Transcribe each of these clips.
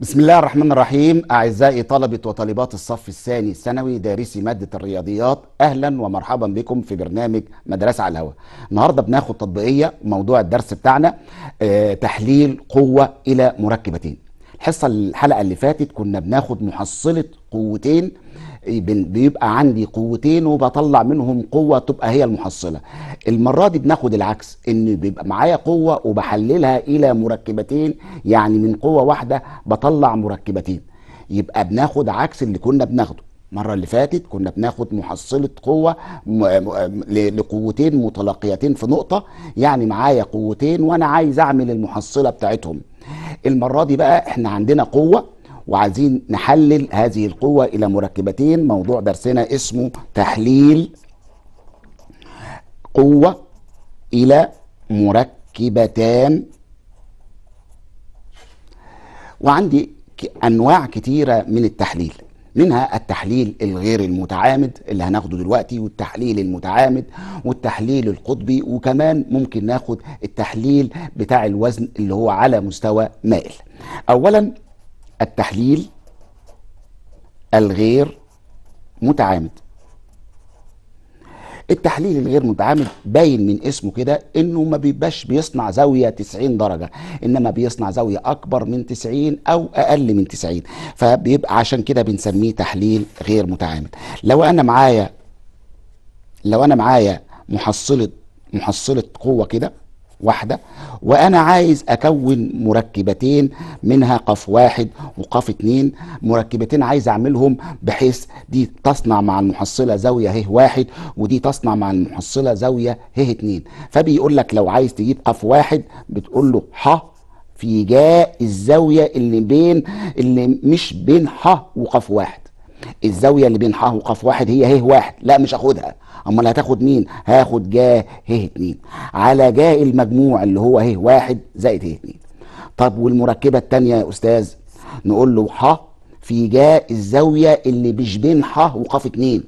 بسم الله الرحمن الرحيم أعزائي طلبة وطالبات الصف الثاني الثانوي دارسي مادة الرياضيات أهلا ومرحبا بكم في برنامج مدرسة على الهواء النهاردة بناخد تطبيقية موضوع الدرس بتاعنا آه، تحليل قوة إلى مركبتين الحصة الحلقة اللي فاتت كنا بناخد محصلة قوتين إيه، بيبقى عندي قوتين وبطلع منهم قوه تبقى هي المحصله المره دي بناخد العكس ان بيبقى معايا قوه وبحللها الى مركبتين يعني من قوه واحده بطلع مركبتين يبقى بناخد عكس اللي كنا بناخده المره اللي فاتت كنا بناخد محصله قوه لقوتين متلاقيتين في نقطه يعني معايا قوتين وانا عايز اعمل المحصله بتاعتهم المره دي بقى احنا عندنا قوه وعايزين نحلل هذه القوة إلى مركبتين موضوع درسنا اسمه تحليل قوة إلى مركبتان وعندي أنواع كتيرة من التحليل منها التحليل الغير المتعامد اللي هناخده دلوقتي والتحليل المتعامد والتحليل القطبي وكمان ممكن ناخد التحليل بتاع الوزن اللي هو على مستوى مائل اولا التحليل الغير متعامد التحليل الغير متعامد باين من اسمه كده انه ما بيبقاش بيصنع زاويه 90 درجه انما بيصنع زاويه اكبر من 90 او اقل من 90 فبيبقى عشان كده بنسميه تحليل غير متعامد لو انا معايا لو انا معايا محصله محصله قوه كده واحدة وأنا عايز أكون مركبتين منها قف واحد وقف اتنين مركبتين عايز أعملهم بحيث دي تصنع مع المحصلة زاوية ه واحد ودي تصنع مع المحصلة زاوية ه اتنين فبيقول لك لو عايز تجيب قف واحد بتقول له ح في جاء الزاوية اللي بين اللي مش بين ح وقف واحد الزاوية اللي بين ح وقف واحد هي ه واحد لا مش هاخدها امال هتاخد مين هاخد جا ه 2 على جا المجموع اللي هو ه واحد زائد ه 2 طب والمركبه الثانيه يا استاذ نقول له ح في جاء الزاويه اللي مش بين ح وقاف 2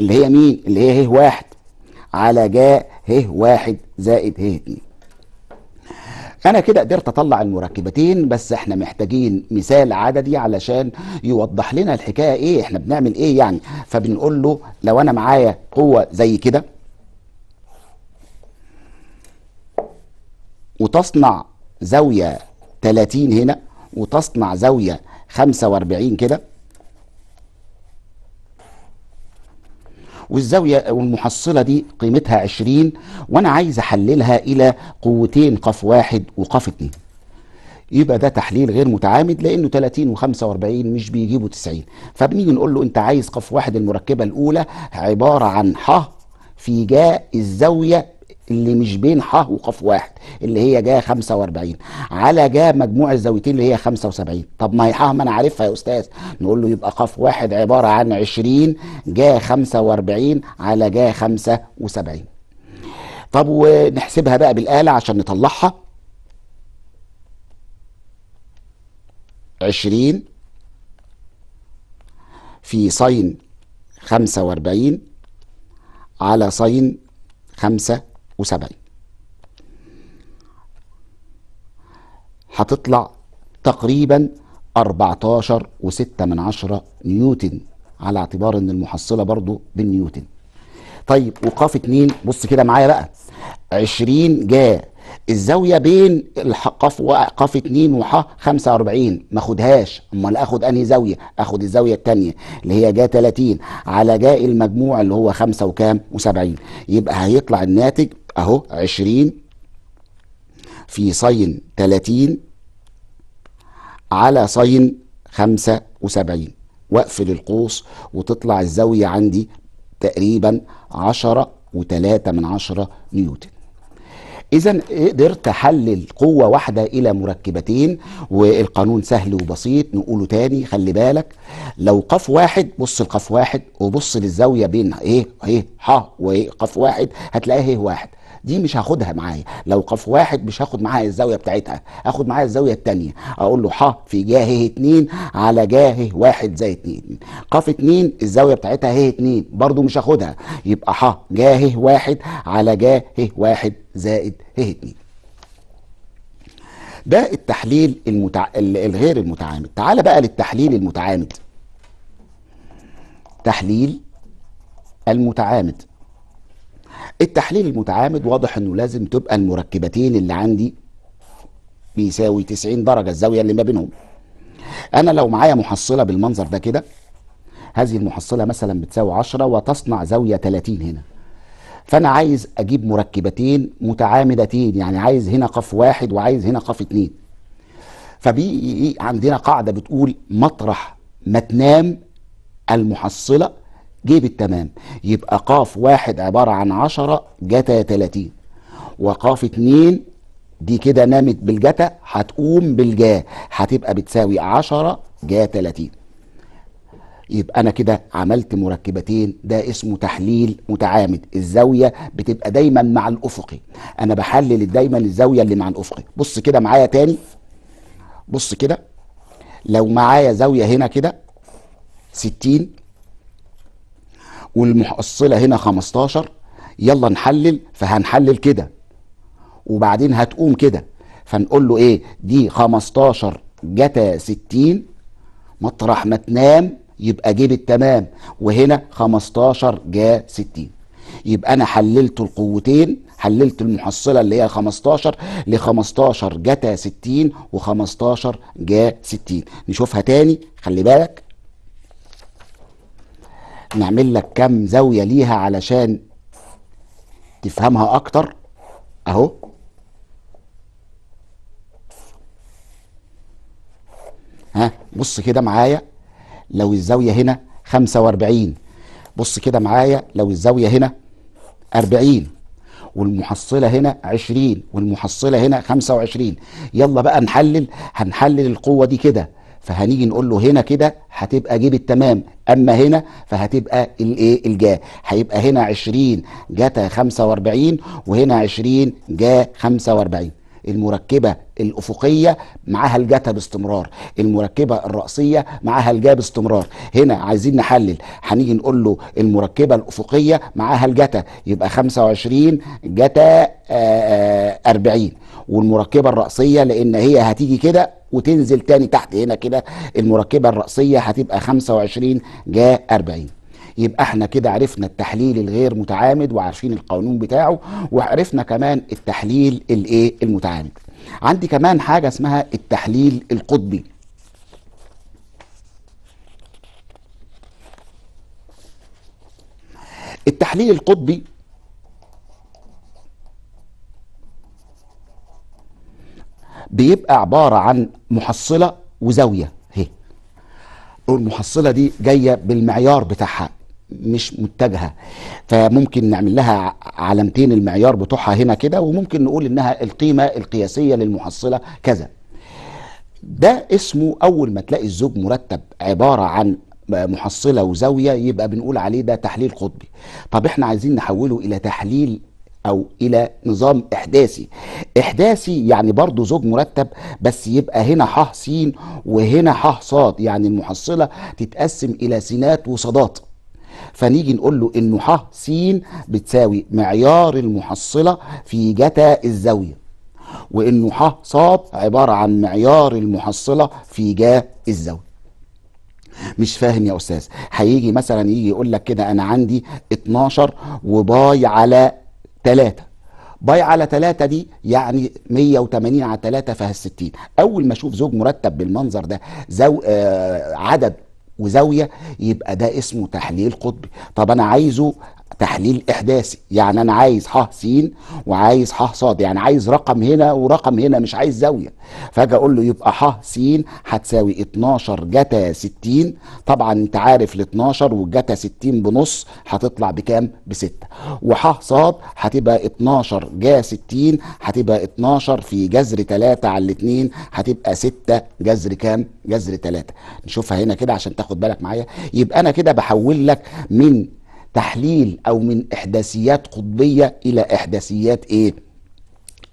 اللي هي مين اللي هي ه واحد على جاء ه واحد زائد ه 2 انا كده قدرت اطلع المركبتين بس احنا محتاجين مثال عددي علشان يوضح لنا الحكايه ايه احنا بنعمل ايه يعني فبنقول له لو انا معايا قوه زي كده وتصنع زاويه 30 هنا وتصنع زاويه 45 كده والزاوية والمحصلة دي قيمتها 20 وانا عايز احللها الى قوتين قف واحد وقف اتنين يبقى ده تحليل غير متعامد لانه 30 و45 مش بيجيبوا 90 فبنيجي نقول له انت عايز قف واحد المركبه الاولى عباره عن ح في جاء الزاويه اللي مش بين ح وقف واحد اللي هي جا 45 على جا مجموع الزاويتين اللي هي 75 طب ما هي ح ما انا عارفها يا استاذ نقول له يبقى قف واحد عباره عن 20 جا 45 على جا 75 طب ونحسبها بقى بالاله عشان نطلعها 20 في ص 45 على ص 75 وسبعين هتطلع تقريبا 14 وستة من عشرة نيوتن على اعتبار ان المحصلة برضو بالنيوتن طيب وقاف اتنين بص كده معايا بقى 20 جا الزاوية بين القاف قاف 2 وح 45 ما اخدهاش امال اخد انهي زاوية اخد الزاوية التانية اللي هي جا 30 على جاء المجموع اللي هو 5 وكام و70 يبقى هيطلع الناتج اهو عشرين في صين تلاتين على صين خمسة وسبعين واقفل القوس وتطلع الزاوية عندي تقريبا عشرة وتلاتة من عشرة نيوتن اذا قدرت احلل قوه واحده الى مركبتين والقانون سهل وبسيط نقوله تاني خلي بالك لو قف واحد بص لقف واحد وبص للزاويه بين ايه ايه ح وايه قف واحد هتلاقيه إيه، واحد دي مش هاخدها معايا لو قف واحد مش هاخد معاها الزاويه بتاعتها اخد معايا الزاويه الثانيه اقول له ح في جاهه 2 على جاهه 1 زائد 2 قاف 2 الزاويه بتاعتها ه 2 برضو مش هاخدها يبقى ح جاهه 1 على جاهه 1 زائد ه 2 ده التحليل المتع... الغير المتعامد تعال بقى للتحليل المتعامد تحليل المتعامد التحليل المتعامد واضح انه لازم تبقى المركبتين اللي عندي بيساوي 90 درجه الزاويه اللي ما بينهم انا لو معايا محصله بالمنظر ده كده هذه المحصله مثلا بتساوي 10 وتصنع زاويه 30 هنا فانا عايز اجيب مركبتين متعامدتين يعني عايز هنا قف واحد وعايز هنا قف اتنين فبي إيه، عندنا قاعده بتقول مطرح ما تنام المحصله جيب التمام يبقى قاف واحد عبارة عن عشرة جتا تلاتين وقاف اتنين دي كده نامت بالجتا هتقوم بالجا هتبقى بتساوي عشرة جا تلاتين يبقى انا كده عملت مركبتين ده اسمه تحليل متعامد الزاويه بتبقى دايما مع الافقي انا بحلل دايما الزاويه اللي مع الافقي بص كده معايا تاني بص كده لو معايا زاويه هنا كده 60 والمحصله هنا 15 يلا نحلل فهنحلل كده وبعدين هتقوم كده فنقول له ايه دي 15 جتا 60 مطرح ما تنام يبقى جيب التمام وهنا 15 جا 60 يبقى انا حللت القوتين حللت المحصله اللي هي 15 ل 15 جتا 60 و15 جا 60 نشوفها تاني خلي بالك نعمل لك كام زاويه ليها علشان تفهمها اكتر اهو ها بص كده معايا لو الزاويه هنا 45 بص كده معايا لو الزاويه هنا 40 والمحصله هنا 20 والمحصله هنا 25 يلا بقى نحلل هنحلل القوه دي كده فهنيجي نقول له هنا كده هتبقى جيب التمام اما هنا فهتبقى الايه الجا هيبقى هنا 20 جتا 45 وهنا 20 جا 45 المركبة الأفقية معاها الجتا باستمرار المركبة الرأسية معاها الجا باستمرار هنا عايزين نحلل هنيجي نقول له المركبة الأفقية معاها الجتا يبقى 25 جتا 40 والمركبة الرأسية لأن هي هتيجي كده وتنزل تاني تحت هنا كده المركبه الراسيه هتبقى 25 جا 40 يبقى احنا كده عرفنا التحليل الغير متعامد وعارفين القانون بتاعه وعرفنا كمان التحليل الايه المتعامد عندي كمان حاجه اسمها التحليل القطبي التحليل القطبي بيبقى عباره عن محصله وزاويه اهي المحصله دي جايه بالمعيار بتاعها مش متجهه فممكن نعمل لها علامتين المعيار بتوعها هنا كده وممكن نقول انها القيمه القياسيه للمحصله كذا ده اسمه اول ما تلاقي الزوج مرتب عباره عن محصله وزاويه يبقى بنقول عليه ده تحليل قطبي طب احنا عايزين نحوله الى تحليل او الى نظام احداثي احداثي يعني برضو زوج مرتب بس يبقى هنا ح س وهنا ح ص يعني المحصله تتقسم الى سينات وصادات فنيجي نقول له انه ح س بتساوي معيار المحصله في جتا الزاويه وانه ح ص عباره عن معيار المحصله في جا الزاويه مش فاهم يا استاذ هيجي مثلا يجي يقول لك كده انا عندي 12 وباي على 3 باي على 3 دي يعني 180 على 3 فيها 60 اول ما اشوف زوج مرتب بالمنظر ده زو آه عدد وزاويه يبقى ده اسمه تحليل قطبي طب انا عايزه تحليل احداثي يعني انا عايز ح س وعايز ح ص يعني عايز رقم هنا ورقم هنا مش عايز زاويه فاجي اقول له يبقى ح س هتساوي 12 جتا 60 طبعا انت عارف ال 12 والجتا 60 بنص هتطلع بكام ب 6 وح ص هتبقى 12 جا 60 هتبقى 12 في جذر 3 على 2 هتبقى 6 جذر كام جذر 3 نشوفها هنا كده عشان تاخد بالك معايا يبقى انا كده بحول لك من تحليل او من احداثيات قطبيه الى احداثيات ايه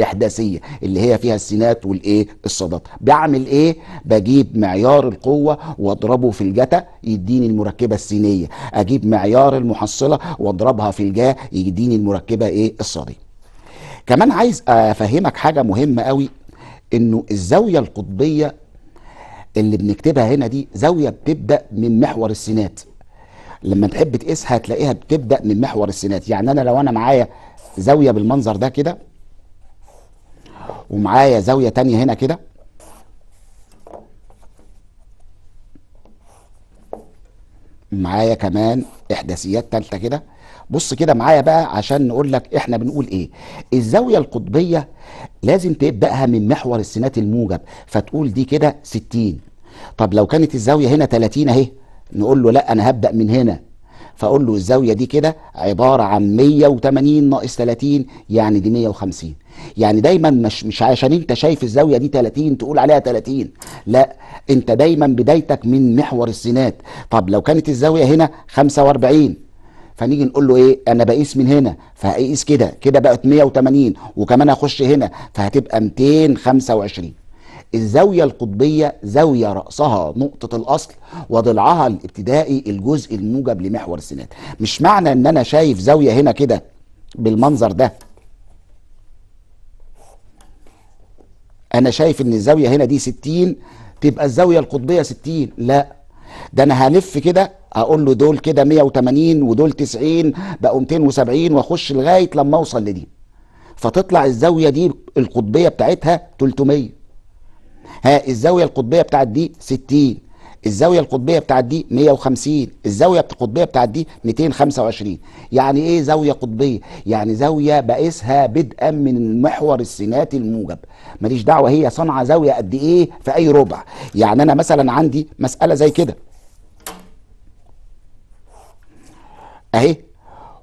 احداثيه اللي هي فيها السينات والايه الصادات بعمل ايه بجيب معيار القوه واضربه في الجتا يديني المركبه السينيه اجيب معيار المحصله واضربها في الجا يديني المركبه ايه الصاديه كمان عايز افهمك حاجه مهمه قوي انه الزاويه القطبيه اللي بنكتبها هنا دي زاويه بتبدا من محور السينات لما تحب تقيس هتلاقيها بتبدا من محور السينات يعني انا لو انا معايا زاويه بالمنظر ده كده ومعايا زاويه تانية هنا كده معايا كمان احداثيات تالتة كده بص كده معايا بقى عشان نقول لك احنا بنقول ايه الزاويه القطبيه لازم تبداها من محور السينات الموجب فتقول دي كده 60 طب لو كانت الزاويه هنا 30 اهي نقول له لا انا هبدا من هنا فاقول له الزاويه دي كده عباره عن 180 ناقص 30 يعني دي 150 يعني دايما مش مش عشان انت شايف الزاويه دي 30 تقول عليها 30 لا انت دايما بدايتك من محور السينات طب لو كانت الزاويه هنا 45 فنيجي نقول له ايه انا بقيس من هنا فهقيس كده كده بقت 180 وكمان اخش هنا فهتبقى 225 الزاوية القطبية زاوية رأسها نقطة الأصل وضلعها الابتدائي الجزء الموجب لمحور السنان مش معنى ان انا شايف زاوية هنا كده بالمنظر ده انا شايف ان الزاوية هنا دي 60 تبقى الزاوية القطبية 60 لا ده انا هلف كده اقول له دول كده 180 ودول 90 بقوا 270 واخش لغايه لما اوصل لدي فتطلع الزاويه دي القطبيه بتاعتها 300 ها الزاوية القطبية بتاعت دي 60 الزاوية القطبية بتاعت دي 150 الزاوية القطبية بتاعت دي 225 يعني ايه زاوية قطبية يعني زاوية بقيسها بدءا من المحور السيناتي الموجب ماليش دعوة هي صنعة زاوية قد ايه في اي ربع يعني انا مثلا عندي مسألة زي كده اهي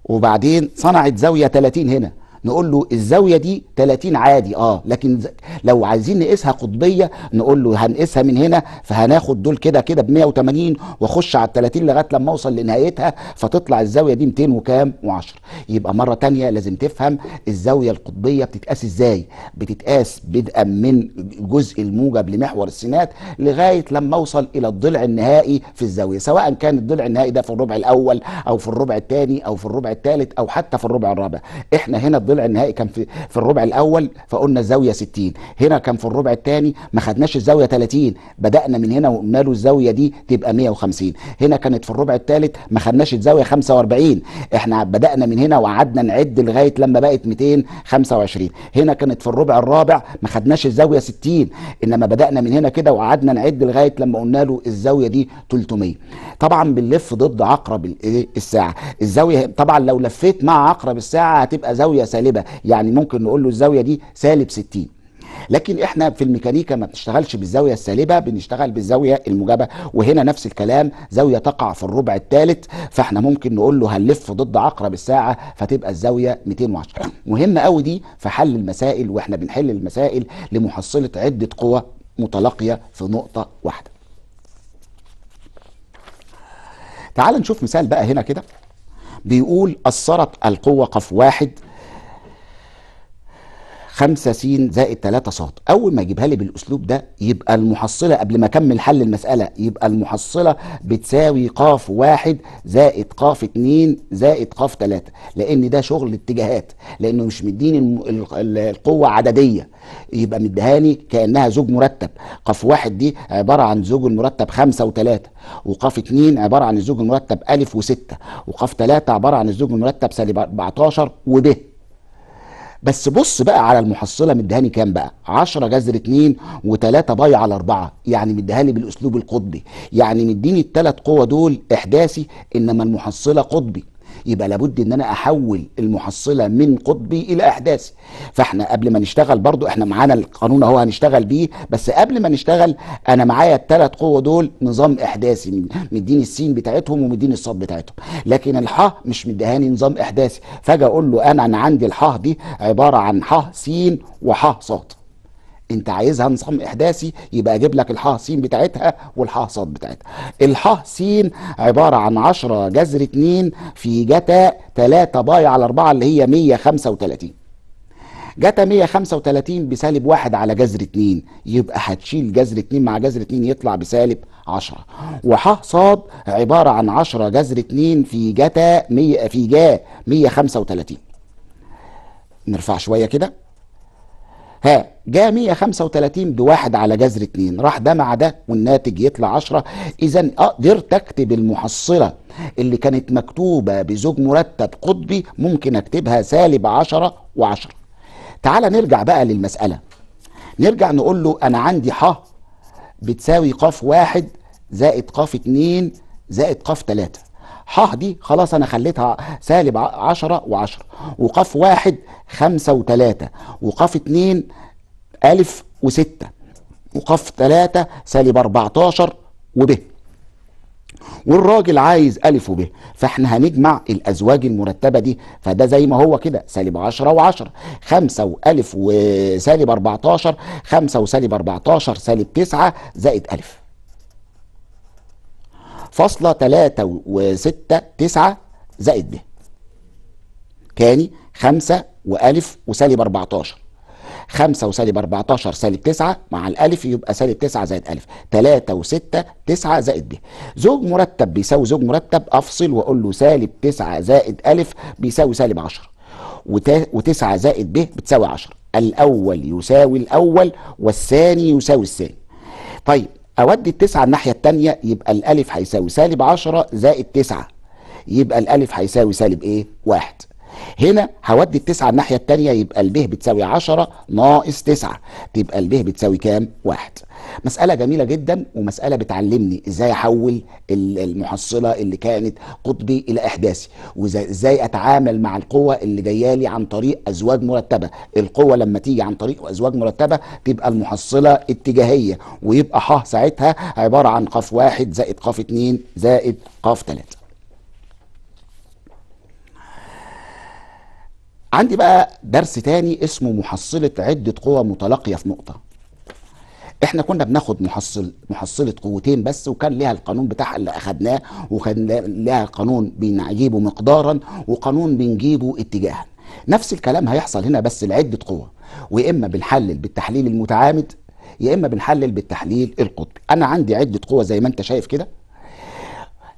وبعدين صنعت زاوية 30 هنا نقول له الزاويه دي 30 عادي اه لكن لو عايزين نقيسها قطبيه نقول له هنقيسها من هنا فهناخد دول كده كده ب 180 واخش على ال 30 لغايه لما اوصل لنهايتها فتطلع الزاويه دي 200 وكام و10 يبقى مره ثانيه لازم تفهم الزاويه القطبيه بتتقاس ازاي بتتقاس بدءا من جزء الموجب لمحور السينات لغايه لما اوصل الى الضلع النهائي في الزاويه سواء كان الضلع النهائي ده في الربع الاول او في الربع الثاني او في الربع الثالث او حتى في الربع الرابع احنا هنا الضلع ضلع النهائي كان في في الربع الاول فقلنا الزاويه 60 هنا كان في الربع الثاني ما خدناش الزاويه 30 بدانا من هنا وقلنا له الزاويه دي تبقى 150 هنا كانت في الربع الثالث ما خدناش الزاويه 45 احنا بدانا من هنا وقعدنا نعد لغايه لما بقت 225 هنا كانت في الربع الرابع ما خدناش الزاويه 60 انما بدانا من هنا كده وقعدنا نعد لغايه لما قلنا له الزاويه دي 300 طبعا بنلف ضد عقرب إيه؟ الساعه الزاويه طبعا لو لفيت مع عقرب الساعه هتبقى زاويه سليمة سالبه يعني ممكن نقول له الزاويه دي سالب 60 لكن احنا في الميكانيكا ما بنشتغلش بالزاويه السالبه بنشتغل بالزاويه الموجبه وهنا نفس الكلام زاويه تقع في الربع الثالث فاحنا ممكن نقول له هنلف ضد عقرب الساعه فتبقى الزاويه 210 مهمه قوي دي في حل المسائل واحنا بنحل المسائل لمحصله عده قوى متلاقيه في نقطه واحده تعال نشوف مثال بقى هنا كده بيقول أثرت القوة قف واحد 5 س زائد 3 ص اول ما اجيبها لي بالاسلوب ده يبقى المحصله قبل ما اكمل حل المساله يبقى المحصله بتساوي ق واحد زائد ق 2 زائد ق 3 لان ده شغل اتجاهات لانه مش مديني القوه عدديه يبقى مديهاني كانها زوج مرتب ق واحد دي عباره عن زوج المرتب 5 و3 وقاف 2 عباره عن الزوج المرتب الف و6 وقاف 3 عباره عن الزوج المرتب سالب 14 ب بس بص بقى على المحصله مدهاني كام بقى 10 جذر 2 و3 باي على 4 يعني مدهاني بالاسلوب القطبي يعني مديني الثلاث قوه دول احداثي انما المحصله قطبي يبقى لابد ان انا احول المحصله من قطبي الى احداثي فاحنا قبل ما نشتغل برضو احنا معانا القانون اهو هنشتغل بيه بس قبل ما نشتغل انا معايا الثلاث قوه دول نظام احداثي مديني السين بتاعتهم ومديني الصاد بتاعتهم لكن الحاء مش مدهاني نظام احداثي فاجي اقول له انا انا عندي الحاء دي عباره عن حاء سين وحاء صاد انت عايزها نظام احداثي يبقى اجيب لك الحاء س بتاعتها والحاء ص بتاعتها الحاء س عباره عن 10 جذر 2 في جتا 3 باي على 4 اللي هي 135 جتا 135 بسالب 1 على جذر 2 يبقى هتشيل جذر 2 مع جذر 2 يطلع بسالب 10 وح ص عباره عن 10 جذر 2 في جتا 100 في جا 135 نرفع شويه كده ها جا 135 بواحد على جذر 2 راح ده مع ده والناتج يطلع 10 اذا قدرت اكتب المحصله اللي كانت مكتوبه بزوج مرتب قطبي ممكن اكتبها سالب 10 و10 تعال نرجع بقى للمساله نرجع نقول له انا عندي ح بتساوي ق واحد زائد ق اتنين زائد ق تلاته ح دي خلاص انا خليتها سالب 10 و10 وقاف واحد 5 و3 وقاف 2 ألف و6 وقاف 3 سالب 14 وب والراجل عايز ألف وب فاحنا هنجمع الأزواج المرتبة دي فده زي ما هو كده سالب 10 و10 5 وألف وسالب 14 5 وسالب 14 سالب 9 زائد ألف فاصلة تلاتة وستة تسعة زائد ب تاني خمسة وألف وسالب أربعتاشر خمسة وسالب أربعتاشر سالب تسعة مع الألف يبقى سالب تسعة زائد ألف تلاتة وستة تسعة زائد ب زوج مرتب بيساوي زوج مرتب أفصل وأقول له سالب تسعة زائد ألف بيساوي سالب عشرة. وتسعة زائد ب بتساوي عشرة. الأول يساوي الأول والثاني يساوي الثاني طيب اودي التسعة الناحية التانية يبقى الالف هيساوي سالب عشرة زائد تسعة يبقى الالف هيساوي سالب ايه واحد هنا هودي التسعة الناحية التانية يبقى الب بتساوي 10 ناقص 9 تبقى الب بتساوي كام؟ واحد مسألة جميلة جدا ومسألة بتعلمني ازاي احول المحصلة اللي كانت قطبي الى احداثي وازاي اتعامل مع القوة اللي جاية لي عن طريق ازواج مرتبة القوة لما تيجي عن طريق ازواج مرتبة تبقى المحصلة اتجاهية ويبقى ح ساعتها عبارة عن قاف واحد زائد قاف اتنين زائد قاف تلاتة عندي بقى درس تاني اسمه محصلة عدة قوى متلاقية في نقطة احنا كنا بناخد محصل محصلة قوتين بس وكان ليها القانون بتاعها اللي اخدناه وكان ليها قانون بنجيبه مقدارا وقانون بنجيبه اتجاها نفس الكلام هيحصل هنا بس لعدة قوى ويا اما بنحلل بالتحليل المتعامد يا اما بنحلل بالتحليل القطبي انا عندي عدة قوى زي ما انت شايف كده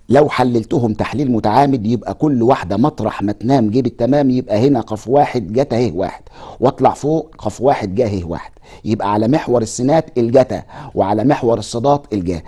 لو حللتهم تحليل متعامد يبقى كل واحدة مطرح ما تنام جيب التمام يبقى هنا قف واحد جتا هيه واحد واطلع فوق قف واحد جا هيه واحد يبقى على محور السينات الجتا وعلى محور الصادات الجا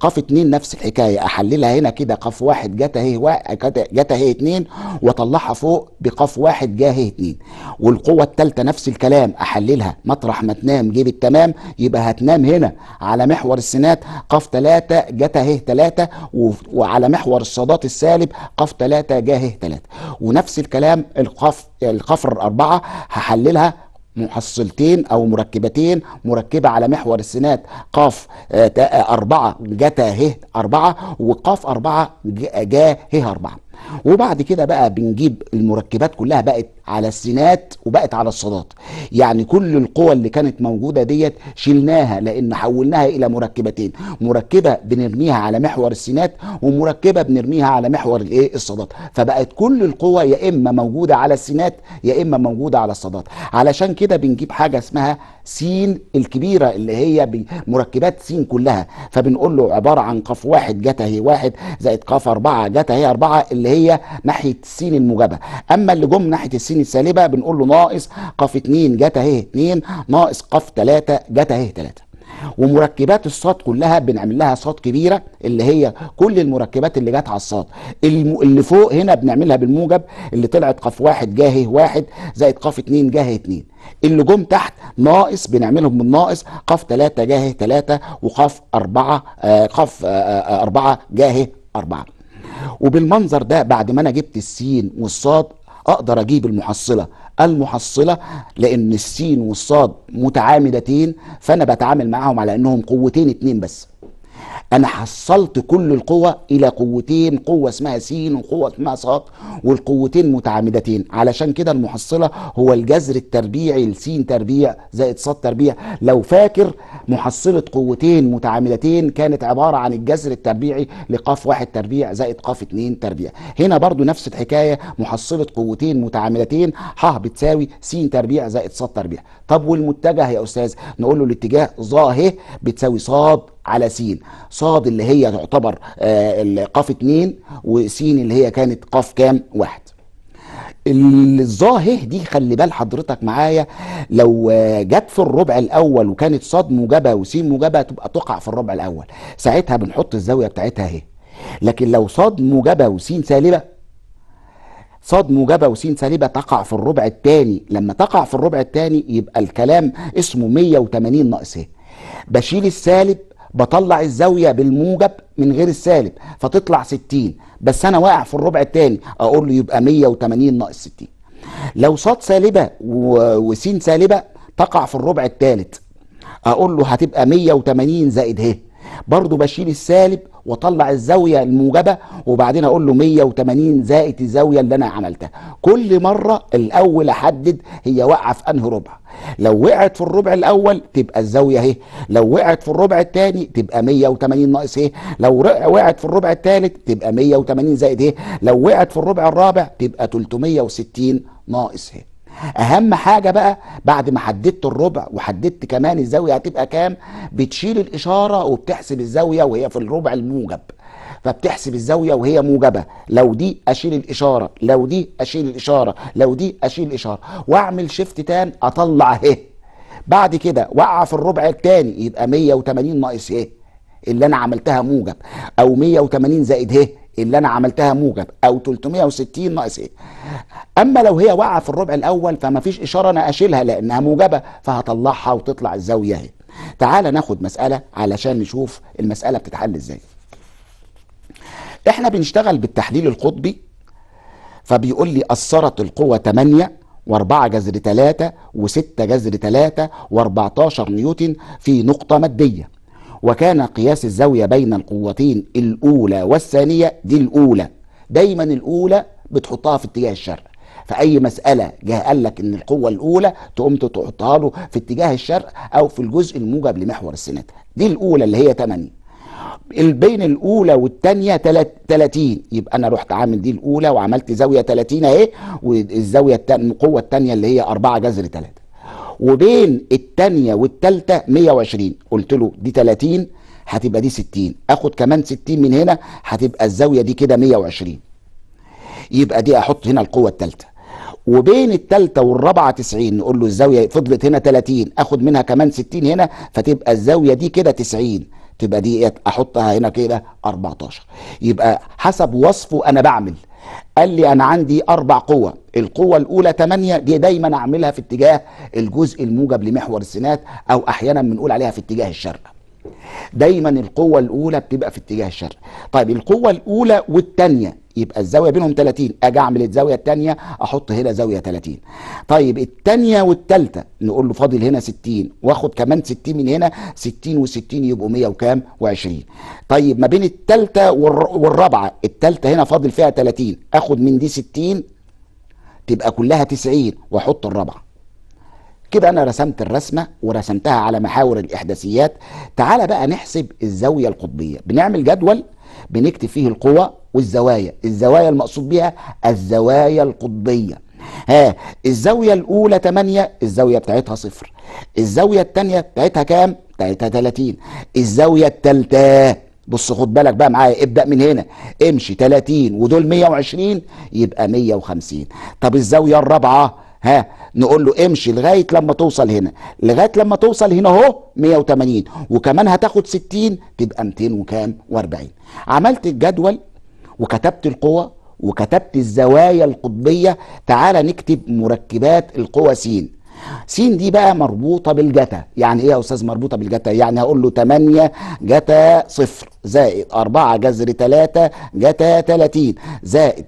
قف اتنين نفس الحكاية احللها هنا كده قف واحد جتا هيه واحد جتا هيه اتنين واطلعها فوق بقف واحد جا هيه اتنين والقوة التالتة نفس الكلام احللها مطرح ما تنام جيب التمام يبقى هتنام هنا على محور السينات قف تلاتة جتا هيه تلاتة و على محور الصادات السالب قاف 3 جاه 3 ونفس الكلام القاف القفر 4 هحللها محصلتين او مركبتين مركبه على محور السينات قاف آه، آه، أربعة جتا ه أربعة وقاف أربعة جا ه أربعة وبعد كده بقى بنجيب المركبات كلها بقت على السينات وبقت على الصادات يعني كل القوى اللي كانت موجودة ديت شلناها لأن حولناها إلى مركبتين مركبة بنرميها على محور السينات ومركبة بنرميها على محور الايه الصادات فبقت كل القوى يا إما موجودة على السينات يا إما موجودة على الصادات علشان كده بنجيب حاجة اسمها سين الكبيرة اللي هي مركبات سين كلها فبنقول له عبارة عن قف واحد جتا هي واحد زائد قف أربعة جتا هي أربعة اللي هي ناحية السين الموجبة أما اللي جم ناحية السين التين السالبه بنقول له ناقص ق 2 جتا اهي 2 ناقص ق 3 جتا اهي 3 ومركبات الصاد كلها بنعمل لها صاد كبيره اللي هي كل المركبات اللي جت على الصاد اللي فوق هنا بنعملها بالموجب اللي طلعت قف 1 جه 1 زائد ق 2 جه 2 اللي جم تحت ناقص بنعملهم من ناقص قف 3 جه 3 وق 4 ق 4 آه, آه،, آه، جه 4 وبالمنظر ده بعد ما انا جبت السين والصاد اقدر اجيب المحصله المحصله لان السين والصاد متعامدتين فانا بتعامل معاهم على انهم قوتين اتنين بس انا حصلت كل القوة الى قوتين قوة اسمها سين وقوة اسمها ص والقوتين متعامدتين علشان كده المحصلة هو الجذر التربيعي لسين تربيع زائد ص تربيع لو فاكر محصلة قوتين متعامدتين كانت عبارة عن الجذر التربيعي لقاف واحد تربيع زائد قاف اتنين تربيع هنا برضو نفس الحكاية محصلة قوتين متعامدتين ح بتساوي سين تربيع زائد ص تربيع طب والمتجه يا استاذ نقول له الاتجاه ظاهه بتساوي صاد على سين صاد اللي هي تعتبر آه، قاف اتنين وسين اللي هي كانت قاف كام واحد الظاهه دي خلي بال حضرتك معايا لو آه، جت في الربع الاول وكانت صاد موجبه وسين موجبه تبقى تقع في الربع الاول ساعتها بنحط الزاويه بتاعتها اهي لكن لو صاد موجبه وسين سالبه صاد موجبه وسين سالبه تقع في الربع الثاني لما تقع في الربع الثاني يبقى الكلام اسمه 180 ناقص ايه بشيل السالب بطلع الزاوية بالموجب من غير السالب فتطلع 60 بس أنا واقع في الربع التاني أقول له يبقى 180 ناقص 60 لو ص سالبة وسين سالبة تقع في الربع التالت أقول له هتبقى 180 زائد ه برضو بشيل السالب واطلع الزاويه الموجبه وبعدين اقول له 180 زائد الزاويه اللي انا عملتها كل مره الاول احدد هي واقعه في انهي ربع لو وقعت في الربع الاول تبقى الزاويه اهي لو وقعت في الربع الثاني تبقى 180 ناقص اهي لو وقعت في الربع الثالث تبقى 180 زائد اهي لو وقعت في الربع الرابع تبقى 360 ناقص اهي اهم حاجه بقى بعد ما حددت الربع وحددت كمان الزاويه هتبقى كام بتشيل الاشاره وبتحسب الزاويه وهي في الربع الموجب فبتحسب الزاويه وهي موجبه لو دي اشيل الاشاره لو دي اشيل الاشاره لو دي اشيل الاشاره واعمل شيفت تان اطلع ه بعد كده وقع في الربع التاني يبقى 180 ناقص ه اللي انا عملتها موجب او 180 زائد ه اللي انا عملتها موجب او 360 ناقص ايه اما لو هي واقعه في الربع الاول فما فيش اشاره انا اشيلها لانها موجبه فهطلعها وتطلع الزاويه اهي تعال ناخد مساله علشان نشوف المساله بتتحل ازاي احنا بنشتغل بالتحليل القطبي فبيقول لي اثرت القوه 8 و4 جذر 3 و6 جذر 3 و14 نيوتن في نقطه ماديه وكان قياس الزاوية بين القوتين الأولى والثانية دي الأولى دايما الأولى بتحطها في اتجاه الشرق فأي مسألة جه قال لك إن القوة الأولى تقوم تحطها له في اتجاه الشرق أو في الجزء الموجب لمحور السنات دي الأولى اللي هي 8 بين الاولى والثانيه 30 يبقى انا رحت عامل دي الاولى وعملت زاويه 30 اهي والزاويه القوه الثانيه اللي هي 4 جذر 3 وبين التانية والتالتة 120 قلت له دي 30 هتبقى دي 60 اخد كمان 60 من هنا هتبقى الزاوية دي كده 120 يبقى دي احط هنا القوة التالتة وبين التالتة والرابعة 90 نقول له الزاوية فضلت هنا 30 اخد منها كمان 60 هنا فتبقى الزاوية دي كده 90 تبقى دي إيه؟ احطها هنا كده 14 يبقى حسب وصفه انا بعمل قال لي انا عندي اربع قوة القوة الأولى 8 دي دايما أعملها في اتجاه الجزء الموجب لمحور السينات أو أحيانا بنقول عليها في اتجاه الشرق دايما القوة الأولى بتبقى في اتجاه الشرق طيب القوة الأولى والثانية يبقى الزاوية بينهم 30 أجي أعمل الزاوية الثانية أحط هنا زاوية 30 طيب الثانية والثالثة نقول له فاضل هنا 60 وآخد كمان 60 من هنا 60 و60 يبقوا 100 وكام و20 طيب ما بين الثالثة والرابعة الثالثة هنا فاضل فيها 30 آخد من دي 60 تبقى كلها 90 واحط الرابعه كده انا رسمت الرسمه ورسمتها على محاور الاحداثيات تعال بقى نحسب الزاويه القطبيه بنعمل جدول بنكتب فيه القوى والزوايا الزوايا المقصود بها الزوايا القطبيه ها الزاويه الاولى 8 الزاويه بتاعتها صفر الزاويه الثانيه بتاعتها كام بتاعتها 30 الزاويه الثالثه بص خد بالك بقى معايا ابدا من هنا امشي 30 ودول 120 يبقى 150 طب الزاويه الرابعه ها نقول له امشي لغايه لما توصل هنا لغايه لما توصل هنا اهو 180 وكمان هتاخد 60 تبقى 200 وكام و40 عملت الجدول وكتبت القوى وكتبت الزوايا القطبيه تعال نكتب مركبات القوى س سين دي بقى مربوطة بالجتا يعني ايه يا استاذ مربوطة بالجتا يعني هقول له 8 جتا صفر زائد 4 جذر 3 جتا 30 زائد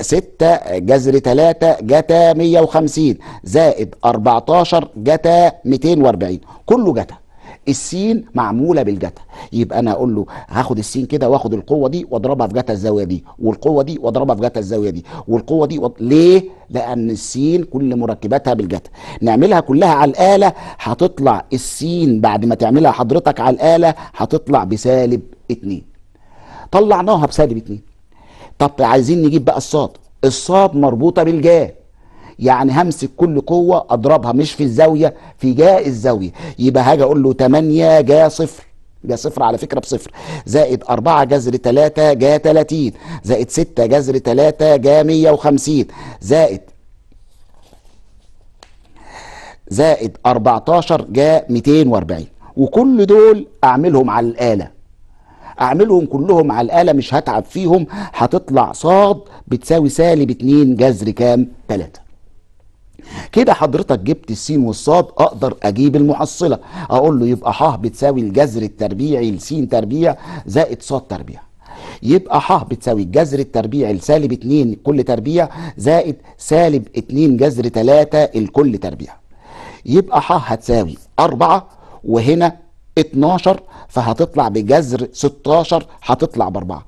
6 آه، جذر 3 جتا 150 زائد 14 جتا 240 كله جتا السين معموله بالجتا يبقى انا اقول له هاخد السين كده واخد القوه دي واضربها في جتا الزاويه دي والقوه دي واضربها في جتا الزاويه دي والقوه دي وض... ليه لان السين كل مركباتها بالجتا نعملها كلها على الاله هتطلع السين بعد ما تعملها حضرتك على الاله هتطلع بسالب اتنين طلعناها بسالب اتنين طب عايزين نجيب بقى الصاد الصاد مربوطه بالجاء يعني همسك كل قوه اضربها مش في الزاويه في جاء الزاويه يبقى هاجي اقول له 8 جاء صفر جا صفر على فكرة بصفر زائد 4 جذر 3 جا 30 زائد 6 جذر 3 جا 150 زائد زائد 14 جا 240 وكل دول أعملهم على الآلة أعملهم كلهم على الآلة مش هتعب فيهم هتطلع صاد بتساوي سالب 2 جذر كام 3 كده حضرتك جبت السين والصاد اقدر اجيب المحصله اقول له يبقى ح بتساوي الجذر التربيعي لسين تربيع زائد صاد تربيع يبقى ح بتساوي الجذر التربيعي لسالب 2 كل تربيع زائد سالب 2 جذر 3 الكل تربيع يبقى ح هتساوي 4 وهنا 12 فهتطلع بجذر 16 هتطلع ب 4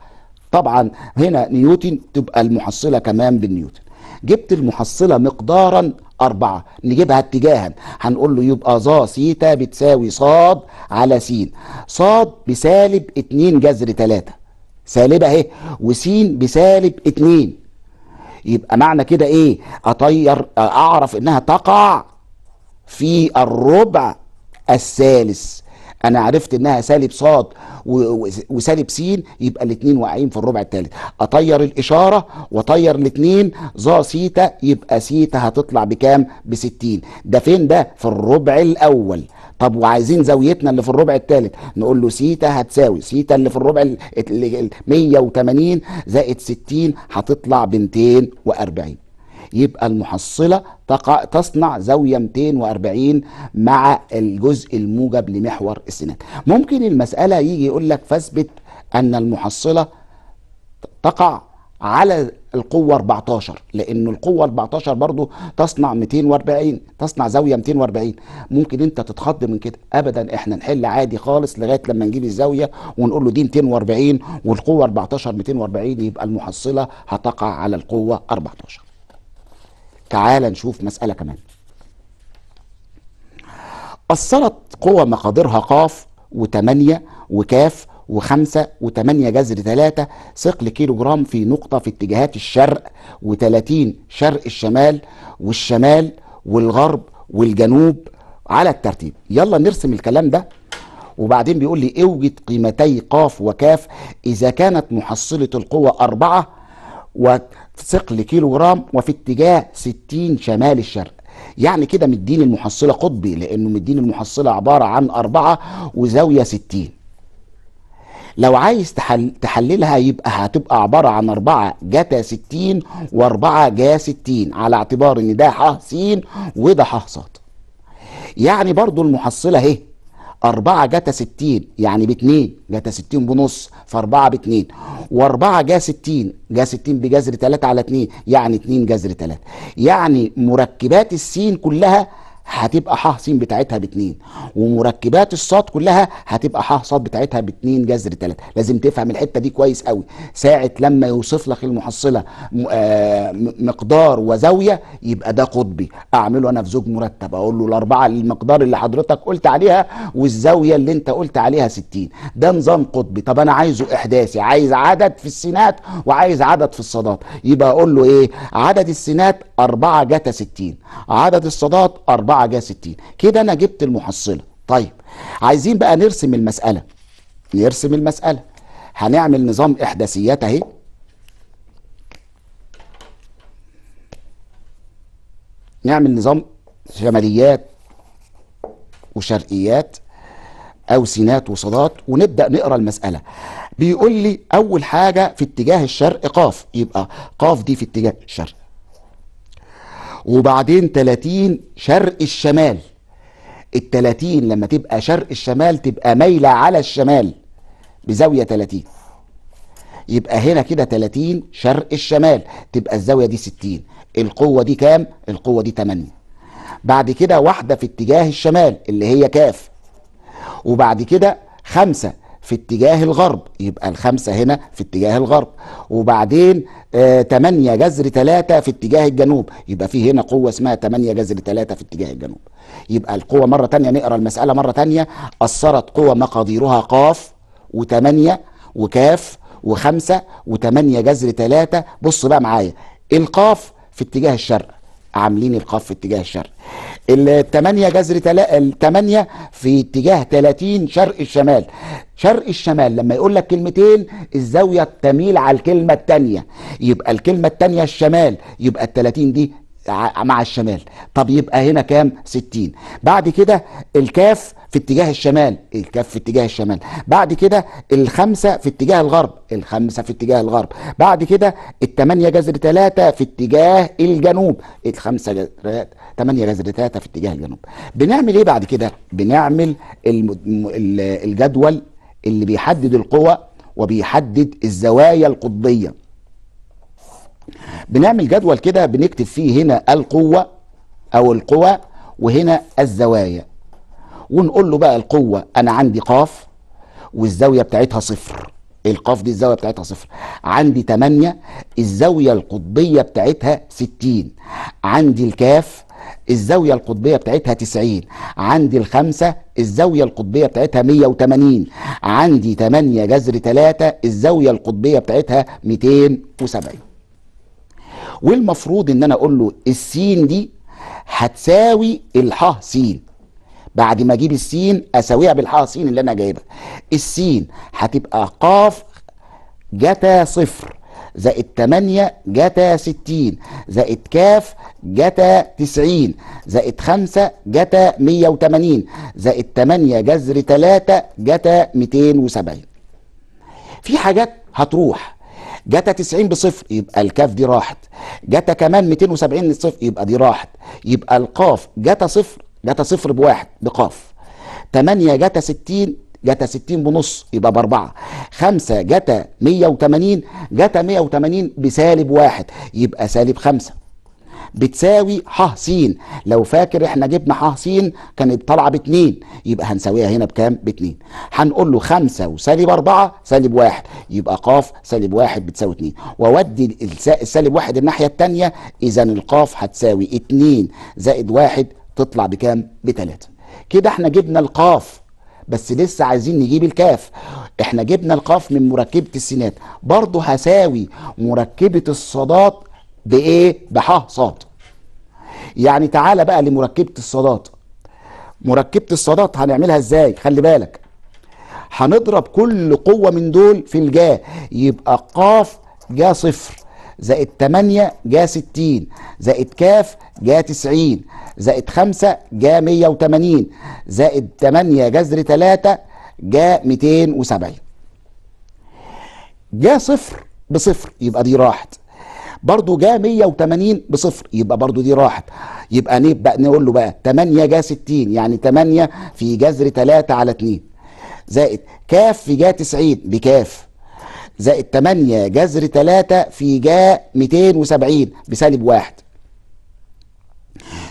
طبعا هنا نيوتن تبقى المحصله كمان بالنيوتن جبت المحصلة مقدارا أربعة نجيبها اتجاها هنقول له يبقى ظا سيتا بتساوي صاد على سين صاد بسالب اتنين جذر تلاتة سالبة اهي وسين بسالب اتنين يبقى معنى كده ايه اطير اعرف انها تقع في الربع الثالث انا عرفت انها سالب صاد وسالب سين يبقى الاثنين واقعين في الربع الثالث اطير الاشاره واطير الاثنين ظا سيتا يبقى سيتا هتطلع بكام ب 60 ده فين ده في الربع الاول طب وعايزين زاويتنا اللي في الربع الثالث نقول له سيتا هتساوي سيتا اللي في الربع ال 180 زائد 60 هتطلع ب 240 يبقى المحصلة تقع تصنع زاوية 240 مع الجزء الموجب لمحور السنان ممكن المسألة يجي يقول لك فاثبت أن المحصلة تقع على القوة 14 لأن القوة 14 برضو تصنع 240 تصنع زاوية 240 ممكن أنت تتخض من كده أبدا إحنا نحل عادي خالص لغاية لما نجيب الزاوية ونقول له دي 240 والقوة 14 240 يبقى المحصلة هتقع على القوة 14 تعال نشوف مسألة كمان أثرت قوى مقاديرها قاف وتمانية وكاف وخمسة وتمانية جذر ثلاثة ثقل كيلو جرام في نقطة في اتجاهات الشرق وتلاتين شرق الشمال والشمال والغرب والجنوب على الترتيب يلا نرسم الكلام ده وبعدين بيقول لي اوجد قيمتي قاف وكاف إذا كانت محصلة القوة أربعة وثقل كيلو جرام وفي اتجاه 60 شمال الشرق يعني كده مدين المحصلة قطبي لأنه مدين المحصلة عبارة عن أربعة وزاوية 60 لو عايز تحل تحللها يبقى هتبقى عبارة عن أربعة جتا 60 وأربعة جا 60 على اعتبار إن ده ح س وده ح ص يعني برضو المحصلة اهي 4 جتا 60 يعني ب 2 جتا 60 بنص ف 4 ب 2 و 4 جا 60 جا 60 بجذر 3 على 2 يعني 2 جذر 3 يعني مركبات السين كلها هتبقى ح س بتاعتها باتنين ومركبات الصاد كلها هتبقى ح ص بتاعتها باتنين جذر تلاتة لازم تفهم الحته دي كويس قوي ساعه لما يوصف لك المحصله آه، مقدار وزاويه يبقى ده قطبي اعمله انا في زوج مرتب اقول له الاربعه المقدار اللي حضرتك قلت عليها والزاويه اللي انت قلت عليها 60 ده نظام قطبي طب انا عايزه احداثي عايز عدد في السينات وعايز عدد في الصادات يبقى اقول له ايه عدد السينات 4 جتا 60 عدد الصادات 4 4 60 كده انا جبت المحصله طيب عايزين بقى نرسم المساله نرسم المساله هنعمل نظام احداثيات اهي نعمل نظام شماليات وشرقيات اوسينات وصادات ونبدا نقرا المساله بيقول لي اول حاجه في اتجاه الشرق قاف يبقى قاف دي في اتجاه الشرق وبعدين 30 شرق الشمال ال 30 لما تبقى شرق الشمال تبقى مايله على الشمال بزاويه 30 يبقى هنا كده 30 شرق الشمال تبقى الزاويه دي 60 القوه دي كام القوه دي 8 بعد كده واحده في اتجاه الشمال اللي هي كاف وبعد كده خمسة في اتجاه الغرب يبقى الخمسة هنا في اتجاه الغرب وبعدين آه 8 جذر 3 في اتجاه الجنوب يبقى في هنا قوة اسمها 8 جذر 3 في اتجاه الجنوب يبقى القوة مرة تانية نقرأ المسألة مرة تانية أثرت قوة مقاديرها قاف و8 وكاف و5 و8 جذر 3 بص بقى معايا القاف في اتجاه الشرق عاملين القاف في اتجاه الشرق ال 8 جذر 8 في اتجاه 30 شرق الشمال شرق الشمال لما يقول لك كلمتين الزاوية تميل على الكلمة التانية يبقى الكلمة التانية الشمال يبقى ال 30 دي مع الشمال طب يبقى هنا كام 60 بعد كده الكاف في اتجاه الشمال الكاف في اتجاه الشمال بعد كده الخمسة في اتجاه الغرب الخمسة في اتجاه الغرب بعد كده التمانية جذر تلاتة في اتجاه الجنوب الخمسة جذر 8 غاز ثلاثة في اتجاه الجنوب بنعمل ايه بعد كده بنعمل الجدول اللي بيحدد القوى وبيحدد الزوايا القطبيه بنعمل جدول كده بنكتب فيه هنا القوه او القوى وهنا الزوايا ونقول له بقى القوه انا عندي قاف والزاويه بتاعتها صفر القاف دي الزاويه بتاعتها صفر عندي 8 الزاويه القطبيه بتاعتها 60 عندي الكاف الزاوية القطبية بتاعتها 90 عندي الخمسة الزاوية القطبية بتاعتها 180 عندي 8 جذر 3 الزاوية القطبية بتاعتها 270 والمفروض ان انا اقول له السين دي هتساوي الحا سين بعد ما اجيب السين اساويها بالحا سين اللي انا جايبها السين هتبقى قاف جتا صفر زائد 8 جتا 60 زائد كاف جتا 90 زائد 5 جتا 180 زائد 8 جذر 3 جتا 270 في حاجات هتروح جتا 90 بصفر يبقى الكاف دي راحت جتا كمان 270 صفر يبقى دي راحت يبقى القاف جتا صفر جتا صفر بواحد بقاف 8 جتا 60 جتا 60 بنص يبقى ب 4 5 جتا 180 جتا 180 بسالب 1 يبقى سالب 5 بتساوي ح س لو فاكر احنا جبنا ح س كانت طالعه ب 2 يبقى هنساويها هنا بكام ب 2 هنقول له 5 وسالب 4 سالب 1 يبقى قاف سالب 1 بتساوي 2 واودي السالب 1 الناحيه الثانيه اذا القاف هتساوي 2 زائد 1 تطلع بكام ب 3 كده احنا جبنا القاف بس لسه عايزين نجيب الكاف احنا جبنا القاف من مركبة السينات برضو هساوي مركبة الصادات بايه بحا صاد يعني تعالى بقى لمركبة الصادات مركبة الصادات هنعملها ازاي خلي بالك هنضرب كل قوة من دول في الجا يبقى قاف جا صفر زائد 8 جا 60 زائد كاف جا 90 زائد 5 جا 180 زائد 8 جذر 3 جا 270 جا صفر بصفر يبقى دي راحت برضو جا 180 بصفر يبقى برضو دي راحت يبقى نبقى نقول له بقى 8 جا 60 يعني 8 في جذر 3 على 2 زائد كاف في جا 90 بكاف زائد 8 جذر 3 في جا 270 بسالب واحد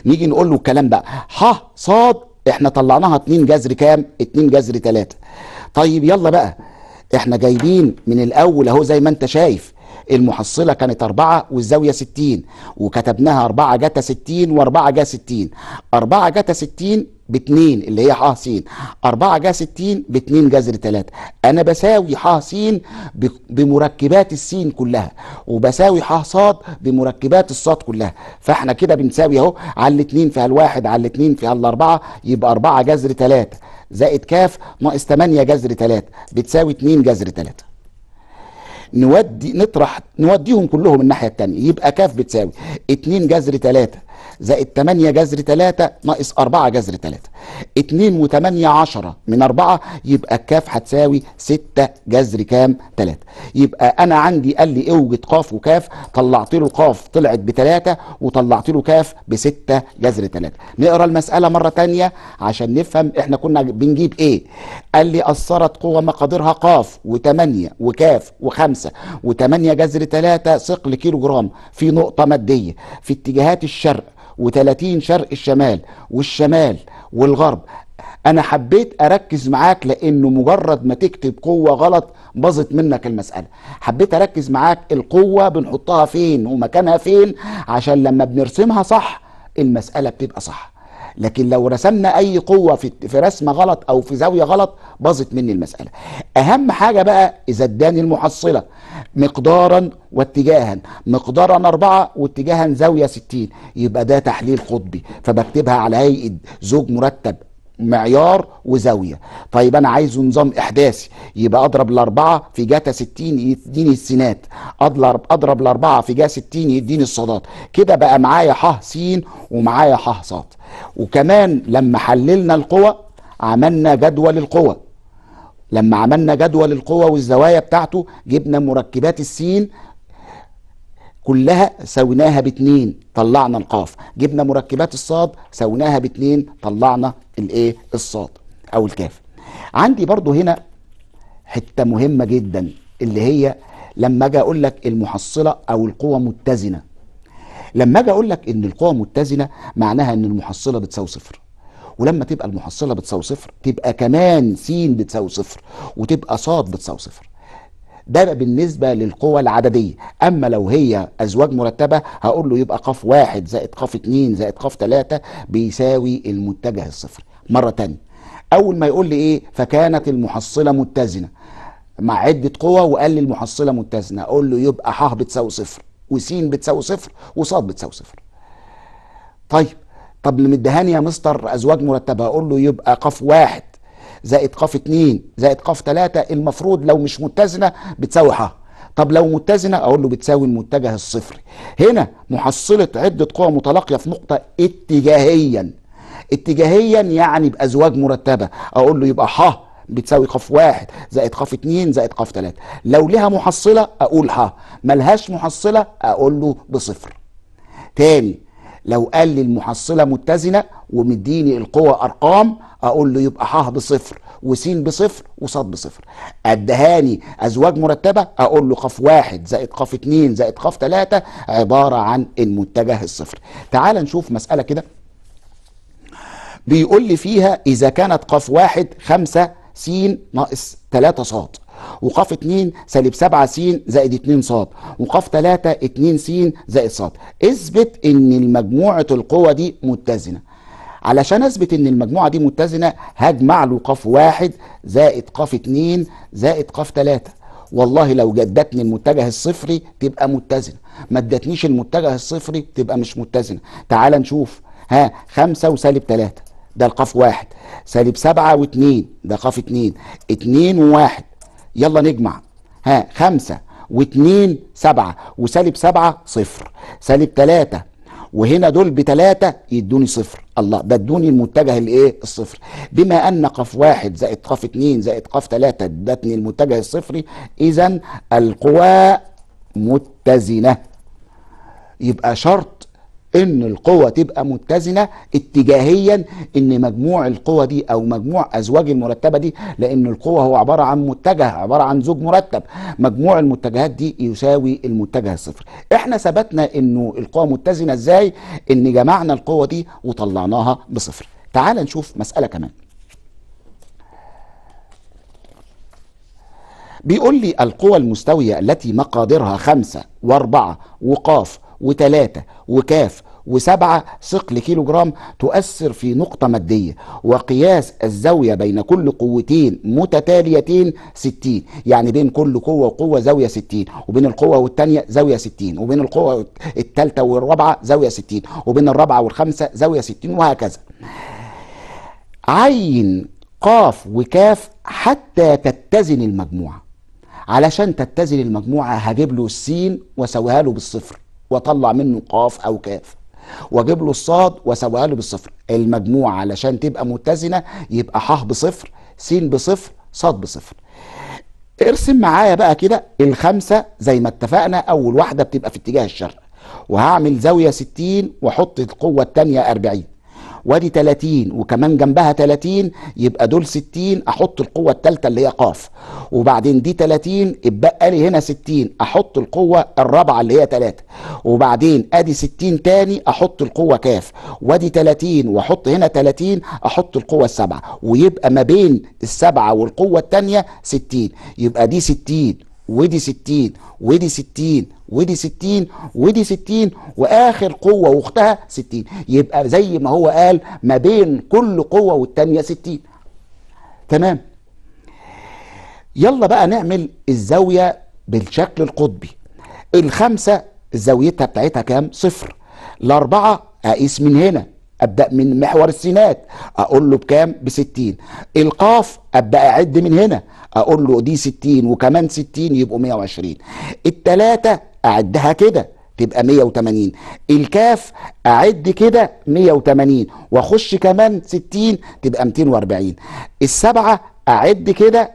نيجي نقول له الكلام بقى ح ص احنا طلعناها 2 جذر كام 2 جذر 3 طيب يلا بقى احنا جايبين من الاول اهو زي ما انت شايف المحصلة كانت أربعة والزاوية ستين وكتبناها أربعة جتا ستين وأربعة جا ستين أربعة جتا ستين باتنين اللي هي ح س أربعة جا ستين باتنين جذر تلاتة أنا بساوي ح س بمركبات السين كلها وبساوي ح ص بمركبات الصاد كلها فاحنا كده بنساوي اهو على الاتنين في الواحد على الاتنين في الأربعة يبقى أربعة جذر تلاتة زائد ك ناقص 8 جذر 3 بتساوي 2 جذر 3 نودي نطرح نوديهم كلهم الناحيه الثانيه يبقى كاف بتساوي 2 جذر 3 زائد 8 جذر 3 ناقص 4 جذر 3 2 و8 10 من 4 يبقى الكاف هتساوي 6 جذر كام 3 يبقى انا عندي قال لي اوجد قاف وكاف طلعت له القاف طلعت ب 3 وطلعت له كاف ب 6 جذر 3 نقرا المساله مره ثانيه عشان نفهم احنا كنا بنجيب ايه قال لي اثرت قوى مقاديرها قاف و8 وكاف و5 خمسة 8 جذر 3 ثقل كيلو جرام في نقطة مادية في اتجاهات الشرق و30 شرق الشمال والشمال والغرب انا حبيت اركز معاك لانه مجرد ما تكتب قوه غلط باظت منك المساله حبيت اركز معاك القوه بنحطها فين ومكانها فين عشان لما بنرسمها صح المساله بتبقى صح لكن لو رسمنا اي قوه في رسمه غلط او في زاويه غلط باظت مني المساله اهم حاجه بقى اذا اداني المحصله مقدارا واتجاها مقدارا أربعة واتجاها زاوية ستين يبقى ده تحليل قطبي فبكتبها على هيئة زوج مرتب معيار وزاويه طيب انا عايزه نظام احداثي يبقى اضرب الاربعه في جهه 60 يديني السينات اضرب اضرب الاربعه في جهه 60 يديني الصادات كده بقى معايا ح س ومعايا ح ص وكمان لما حللنا القوى عملنا جدول القوى لما عملنا جدول القوى والزوايا بتاعته جبنا مركبات السين كلها سويناها باتنين طلعنا القاف جبنا مركبات الصاد سويناها باتنين طلعنا الايه الصاد او الكاف عندي برضو هنا حتة مهمة جدا اللي هي لما اجي اقول لك المحصلة او القوة متزنة لما اجي اقول لك ان القوة متزنة معناها ان المحصلة بتساوي صفر ولما تبقى المحصلة بتساوي صفر تبقى كمان س بتساوي صفر وتبقى صاد بتساوي صفر ده بالنسبه للقوه العدديه اما لو هي ازواج مرتبه هقول له يبقى قاف واحد زائد قاف اتنين زائد قاف تلاته بيساوي المتجه الصفر مره تانية اول ما يقول لي ايه فكانت المحصله متزنه مع عده قوى وقال لي المحصله متزنه اقول له يبقى ح بتساوي صفر وس بتساوي صفر وصاد بتساوي صفر طيب طب اللي مدهاني يا مستر ازواج مرتبه اقول له يبقى قاف واحد زائد ق 2 زائد ق 3 المفروض لو مش متزنه بتساوي ح طب لو متزنه اقول له بتساوي المتجه الصفري هنا محصله عده قوى متلاقيه في نقطه اتجاهيا اتجاهيا يعني بازواج مرتبه اقول له يبقى ح بتساوي قاف 1 زائد قاف 2 زائد قاف 3 لو لها محصله اقول ح ملهاش محصله اقول له بصفر تاني لو قال لي المحصله متزنه ومديني القوه ارقام اقول له يبقى ح بصفر وسين بصفر وصاد بصفر ادهاني ازواج مرتبه اقول له قف واحد زائد قاف اتنين زائد قاف تلاته عباره عن المتجه الصفر تعال نشوف مساله كده بيقول لي فيها اذا كانت قاف واحد خمسه س ناقص تلاتة صاد وقاف 2 سالب 7 س زائد 2 ص وقاف 3 2 س زائد ص اثبت ان مجموعه القوى دي متزنه علشان اثبت ان المجموعه دي متزنه هجمع له قاف واحد زائد قاف اتنين زائد قاف تلاته والله لو جدتني المتجه الصفري تبقى متزنه ما ادتنيش المتجه الصفري تبقى مش متزنه تعال نشوف ها خمسة وسالب تلاته ده القاف واحد سالب سبعة واتنين ده قاف اتنين اتنين وواحد يلا نجمع ها خمسة واتنين سبعة وسالب سبعة صفر سالب تلاتة وهنا دول بتلاتة يدوني صفر الله ده ادوني المتجه الايه الصفر بما ان قف واحد زائد قف اتنين زائد قف تلاتة ادتني المتجه الصفري اذا القوى متزنة يبقى شرط ان القوة تبقى متزنة اتجاهيا ان مجموع القوة دي او مجموع ازواج المرتبة دي لان القوة هو عبارة عن متجه عبارة عن زوج مرتب مجموع المتجهات دي يساوي المتجه الصفر احنا ثبتنا انه القوة متزنة ازاي ان جمعنا القوة دي وطلعناها بصفر تعال نشوف مسألة كمان بيقول لي القوى المستوية التي مقادرها خمسة وأربعة وقاف وتلاتة وكاف وسبعة ثقل كيلو جرام تؤثر في نقطة مادية وقياس الزاوية بين كل قوتين متتاليتين 60 يعني بين كل قوة وقوة زاوية 60 وبين القوة والتانية زاوية 60 وبين القوة التالتة والرابعة زاوية 60 وبين الرابعة والخامسة زاوية 60 وهكذا عين قاف وكاف حتى تتزن المجموعة علشان تتزن المجموعة هجيب له السين واسويها له بالصفر واطلع منه قاف او كاف واجيب له الصاد واسويها له بالصفر المجموعه علشان تبقى متزنه يبقى ح بصفر س بصفر ص بصفر ارسم معايا بقى كده الخمسه زي ما اتفقنا اول واحده بتبقى في اتجاه الشرق وهعمل زاويه 60 واحط القوه الثانيه 40 وادي 30 وكمان جنبها 30 يبقى دول 60 احط القوه الثالثه اللي هي قاف وبعدين دي 30 اتبقى لي هنا 60 احط القوه الرابعه اللي هي 3 وبعدين ادي 60 تاني احط القوه كاف وادي 30 واحط هنا 30 احط القوه السبعه ويبقى ما بين السبعه والقوه الثانيه 60 يبقى دي 60 ودي 60 ودي 60 ودي 60 ودي 60 واخر قوه واختها 60 يبقى زي ما هو قال ما بين كل قوه والثانيه 60 تمام يلا بقى نعمل الزاويه بالشكل القطبي الخمسه زاويتها بتاعتها كام صفر الاربعه اقيس من هنا ابدا من محور السينات اقول له بكام ب 60 القاف ابدا اعد من هنا اقول له دي 60 وكمان 60 يبقوا 120 التلاتة اعدها كده تبقى 180 الكاف اعد كده 180 واخش كمان 60 تبقى 240 السبعة اعد كده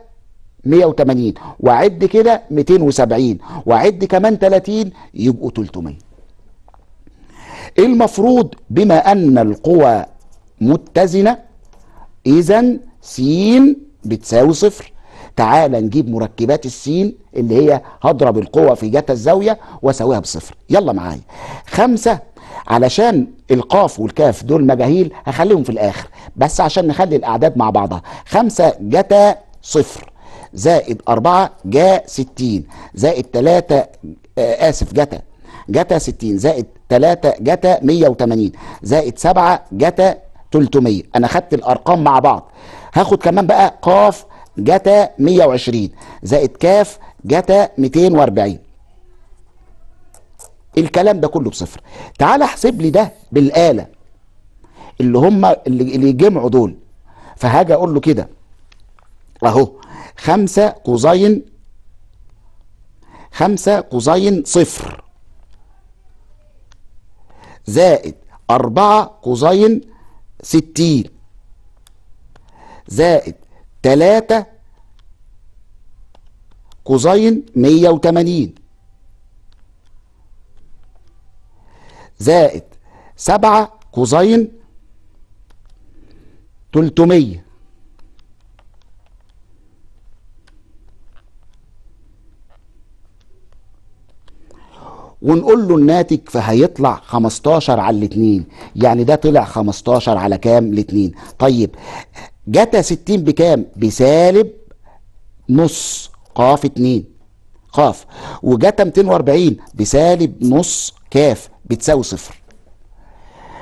180 واعد كده 270 واعد كمان 30 يبقوا 300 المفروض بما ان القوى متزنه اذا س بتساوي صفر تعال نجيب مركبات السين اللي هي هضرب القوة في جتا الزاوية واساويها بصفر يلا معايا خمسة علشان القاف والكاف دول مجاهيل هخليهم في الآخر بس عشان نخلي الأعداد مع بعضها خمسة جتا صفر زائد أربعة جا ستين زائد تلاتة آه، آسف جتا جتا ستين زائد تلاتة جتا مية وتمانين زائد سبعة جتا 300 انا خدت الارقام مع بعض هاخد كمان بقى قاف جتا 120 زائد كاف جتا 240 الكلام ده كله بصفر تعال احسب لي ده بالآلة اللي هم اللي يجمعوا دول فهاجي اقول له كده اهو 5 كوزين 5 كوزين صفر زائد 4 كوزين 60 زائد 3 قزين 180 زائد 7 قزين 300 ونقول له الناتج فهيطلع 15 على الاثنين يعني ده طلع 15 على كام الاثنين طيب جتا 60 بكام بسالب نص قاف 2 قاف وجتا 240 بسالب نص كاف بتساوي صفر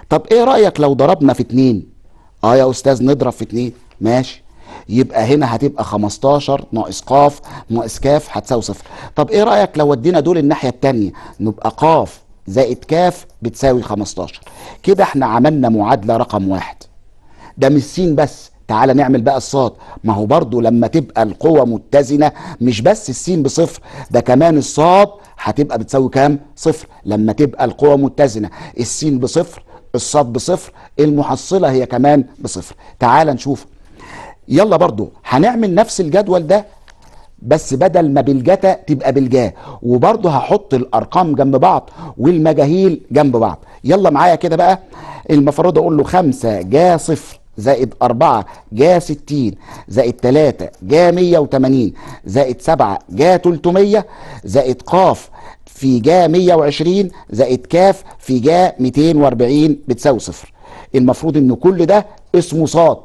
طب ايه رأيك لو ضربنا في 2 اه يا استاذ نضرب في 2 ماشي يبقى هنا هتبقى 15 ناقص قاف ناقص كاف هتساوي صفر طب ايه رايك لو ودينا دول الناحيه الثانيه نبقى قاف زائد كاف بتساوي 15 كده احنا عملنا معادله رقم واحد ده مش سين بس تعالى نعمل بقى الصاد ما هو برضو لما تبقى القوة متزنة مش بس السين بصفر ده كمان الصاد هتبقى بتساوي كام صفر لما تبقى القوة متزنة السين بصفر الصاد بصفر المحصلة هي كمان بصفر تعالى نشوف يلا برضو هنعمل نفس الجدول ده بس بدل ما بالجتا تبقى بالجا وبرضه هحط الارقام جنب بعض والمجاهيل جنب بعض يلا معايا كده بقى المفروض اقول له 5 جا صفر زائد 4 جا 60 زائد 3 جا 180 زائد 7 جا 300 زائد قاف في جا 120 زائد كاف في جا 240 بتساوي صفر المفروض ان كل ده اسمه صاد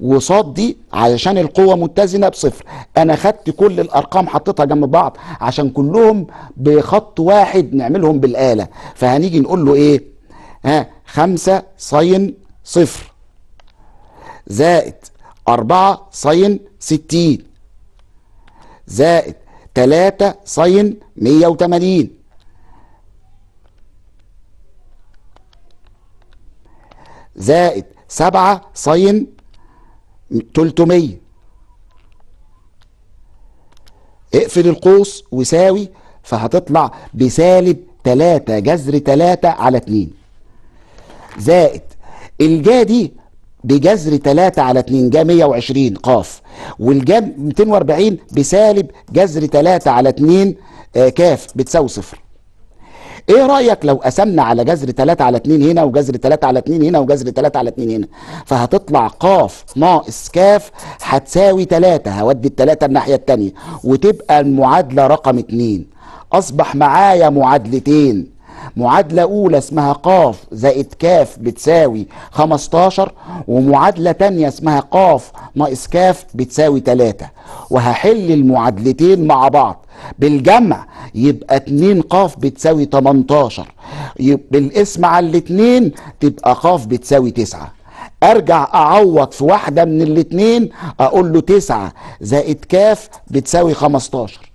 وصاد دي علشان القوة متزنة بصفر أنا خدت كل الأرقام حطيتها جنب بعض عشان كلهم بخط واحد نعملهم بالآلة فهنيجي نقول له إيه ها خمسة صين صفر زائد أربعة صين ستين زائد تلاتة صين مية وتمانين زائد سبعة صين تلتمية اقفل القوس وساوي فهتطلع بسالب تلاتة جذر تلاتة على اتنين زائد الجا دي بجذر 3 على 2 جا 120 قاف والجا 240 بسالب جذر 3 على 2 ك آه، كاف بتساوي صفر ايه رايك لو قسمنا على جذر 3 على 2 هنا وجذر 3 على 2 هنا وجذر 3 على 2 هنا فهتطلع قاف ناقص كاف هتساوي 3 هودي 3 الناحيه الثانيه وتبقى المعادله رقم 2 اصبح معايا معادلتين معادلة أولى اسمها قاف زائد كاف بتساوي 15 ومعادلة تانية اسمها قاف ناقص كاف بتساوي 3 وهحل المعادلتين مع بعض بالجمع يبقى 2 قاف بتساوي 18 بالاسم على الاتنين تبقى قاف بتساوي 9 ارجع اعوض في واحده من الاتنين اقول له 9 زائد كاف بتساوي 15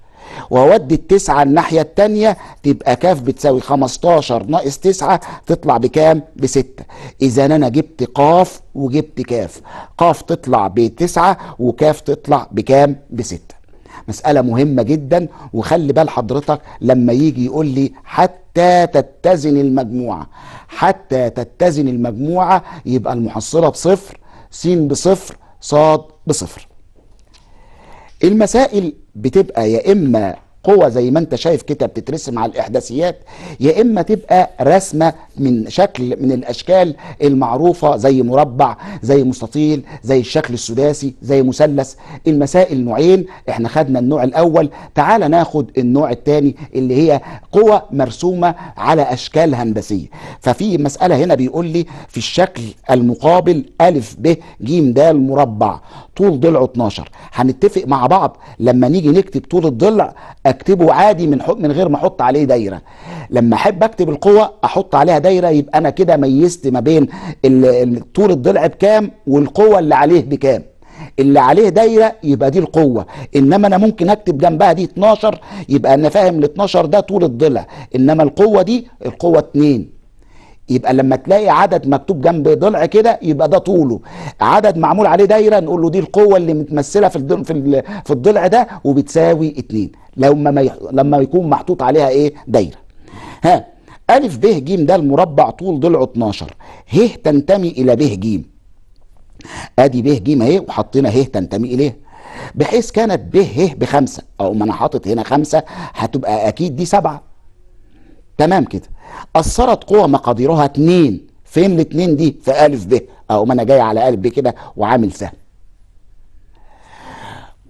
واودي التسعة الناحية التانية تبقى كاف بتساوي 15 ناقص 9 تطلع بكام بستة اذا انا جبت قاف وجبت كاف قاف تطلع بتسعة وكاف تطلع بكام بستة مسألة مهمة جدا وخلي بال حضرتك لما يجي يقول لي حتى تتزن المجموعة حتى تتزن المجموعة يبقى المحصلة بصفر س بصفر صاد بصفر المسائل بتبقى يا اما قوه زي ما انت شايف كده بتترسم على الاحداثيات يا اما تبقى رسمه من شكل من الاشكال المعروفه زي مربع زي مستطيل زي الشكل السداسي زي مثلث المسائل نوعين احنا خدنا النوع الاول تعال ناخد النوع الثاني اللي هي قوى مرسومه على اشكال هندسيه ففي مساله هنا بيقول لي في الشكل المقابل ا ب ج د مربع طول ضلعه 12 هنتفق مع بعض لما نيجي نكتب طول الضلع اكتبه عادي من من غير ما احط عليه دايره لما احب اكتب القوه احط عليها دايره دايره يبقى انا كده ميزت ما بين طول الضلع بكام والقوه اللي عليه بكام اللي عليه دايره يبقى دي القوه انما انا ممكن اكتب جنبها دي 12 يبقى انا فاهم ال 12 ده طول الضلع انما القوه دي القوه 2 يبقى لما تلاقي عدد مكتوب جنب ضلع كده يبقى ده طوله عدد معمول عليه دايره نقول له دي القوه اللي متمثله في في في الضلع ده وبتساوي 2 لما ما لما يكون محطوط عليها ايه دايره ها ألف ب ج ده المربع طول ضلعه 12 ه تنتمي إلى ب ج أدي ب ج أهي وحطينا ه تنتمي إليها بحيث كانت ب ه بخمسة أو ما أنا حاطط هنا خمسة هتبقى أكيد دي سبعة تمام كده أثرت قوى مقاديرها اتنين فين الاتنين دي في ألف ب أو ما أنا جاي على ألف ب كده وعامل سهم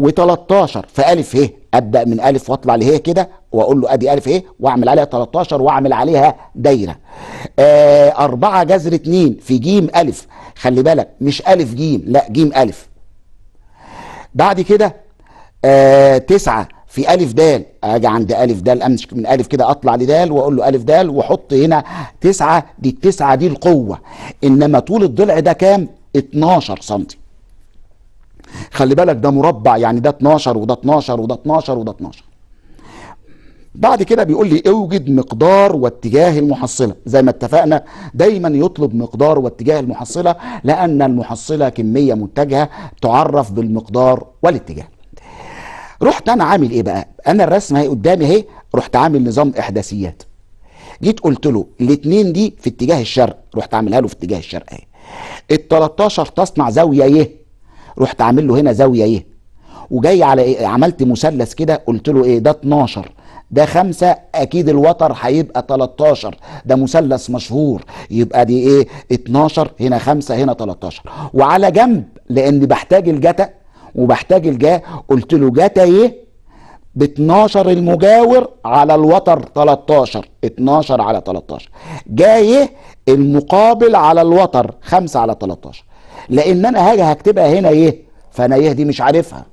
و13 في ألف ه ابدا من الف واطلع لهي كده واقول له ادي الف ايه واعمل عليها 13 واعمل عليها دايره آه أربعة جذر 2 في جيم الف خلي بالك مش الف جيم لا جيم الف بعد كده آه تسعة في ألف دال أجي عند ألف دال أمسك من ألف كده أطلع لدال وأقول له ألف دال وأحط هنا تسعة دي التسعة دي القوة إنما طول الضلع ده كام؟ 12 سنتي خلي بالك ده مربع يعني ده 12 وده 12 وده 12 وده 12 بعد كده بيقول لي اوجد مقدار واتجاه المحصله زي ما اتفقنا دايما يطلب مقدار واتجاه المحصله لان المحصله كميه متجهه تعرف بالمقدار والاتجاه رحت انا عامل ايه بقى انا الرسم اهي قدامي اهي رحت عامل نظام احداثيات جيت قلت له الاثنين دي في اتجاه الشرق رحت عاملها له في اتجاه الشرق اهي ال 13 تصنع زاويه ايه رحت عامل له هنا زاويه ايه وجاي على ايه عملت مثلث كده قلت له ايه ده 12 ده خمسة أكيد الوتر هيبقى 13 ده مثلث مشهور يبقى دي إيه 12 هنا خمسة هنا 13 وعلى جنب لأن بحتاج الجتا وبحتاج الجا قلت له جتا إيه ب 12 المجاور على الوتر 13 12 على 13 جاي إيه؟ المقابل على الوتر 5 على 13 لان انا هاجي هكتبها هنا ايه فانا ايه دي مش عارفها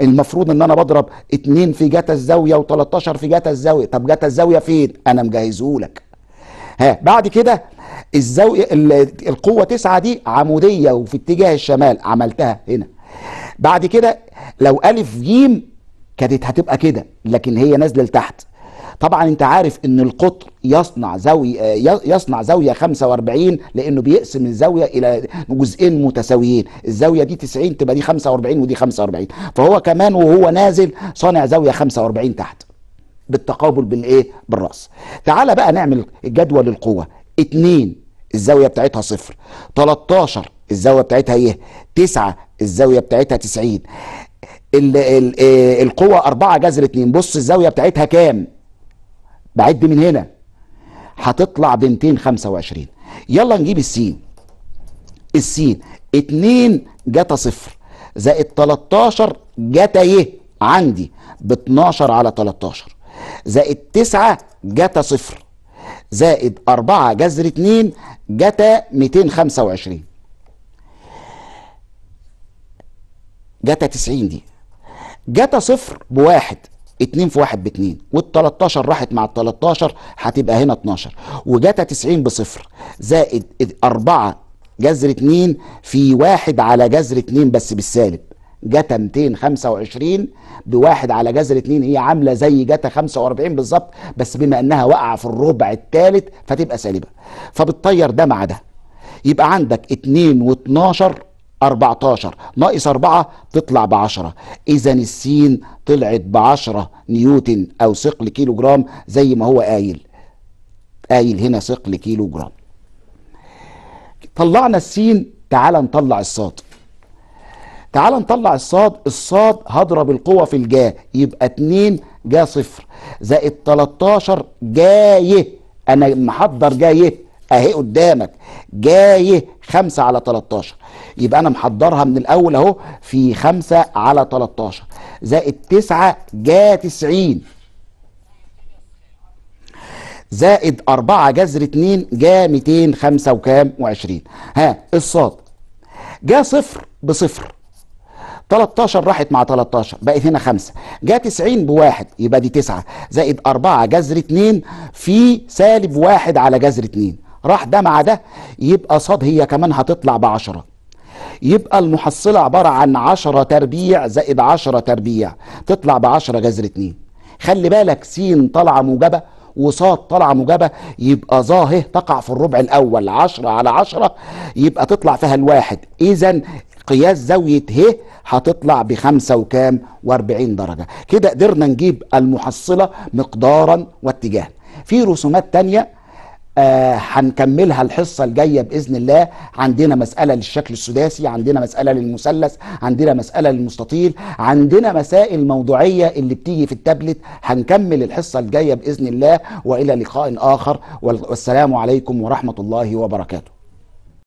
المفروض ان انا بضرب 2 في جتا الزاويه و13 في جتا الزاويه طب جتا الزاويه فين انا مجهزهولك ها بعد كده الزاويه القوه 9 دي عموديه وفي اتجاه الشمال عملتها هنا بعد كده لو ا ج كانت هتبقى كده لكن هي نازله لتحت طبعا انت عارف ان القطر يصنع زاوية آه، يصنع زاوية 45 لانه بيقسم الزاوية الى جزئين متساويين الزاوية دي 90 تبقى دي 45 ودي 45 فهو كمان وهو نازل صانع زاوية 45 تحت بالتقابل بالايه بالراس تعال بقى نعمل جدول القوة 2 الزاوية بتاعتها صفر 13 الزاوية بتاعتها ايه 9 الزاوية بتاعتها 90 آه، القوة 4 جذر 2 بص الزاوية بتاعتها كام بعد من هنا هتطلع ب 225 يلا نجيب السين السين 2 جتا صفر زائد 13 جتا ي عندي ب 12 على 13 زائد 9 جتا صفر زائد 4 جذر 2 جتا 225 جتا 90 دي جتا صفر بواحد 2 في 1 ب 2 وال13 راحت مع ال13 هتبقى هنا 12 وجاتا 90 بصفر زائد 4 جذر 2 في 1 على جذر 2 بس بالسالب جتا 225 1 على جذر 2 هي عامله زي جتا 45 بالظبط بس بما انها واقعه في الربع الثالث فتبقى سالبه فبتطير ده مع ده يبقى عندك 2 و12 14 ناقص 4 تطلع ب 10 اذا السين طلعت ب 10 نيوتن او ثقل كيلو جرام زي ما هو قايل قايل هنا ثقل كيلو جرام طلعنا السين تعال نطلع الصاد تعال نطلع الصاد الصاد هضرب القوة في الجا يبقى 2 جا صفر زائد 13 جايه انا محضر جايه اهي قدامك جايه 5 على 13 يبقى انا محضرها من الاول اهو في 5 على 13 زائد 9 جا 90 زائد 4 جذر 2 جا 205 وكام و20 ها الصاد جا صفر بصفر 13 راحت مع 13 بقت هنا 5 جا 90 بواحد يبقى دي 9 زائد 4 جذر 2 في سالب 1 على جذر 2 راح ده مع ده يبقى صاد هي كمان هتطلع ب 10 يبقى المحصلة عبارة عن 10 تربيع زائد 10 تربيع تطلع ب 10 جذر اتنين خلي بالك س طلع موجبة وصاد طلع موجبة يبقى ظاهه تقع في الربع الأول 10 على 10 يبقى تطلع فيها الواحد إذا قياس زاوية ه هتطلع بخمسة وكام واربعين درجة كده قدرنا نجيب المحصلة مقدارا واتجاه في رسومات تانية آه هنكملها الحصة الجاية بإذن الله عندنا مسألة للشكل السداسي عندنا مسألة للمثلث عندنا مسألة للمستطيل عندنا مسائل موضوعية اللي بتيجي في التابلت هنكمل الحصة الجاية بإذن الله وإلى لقاء آخر والسلام عليكم ورحمة الله وبركاته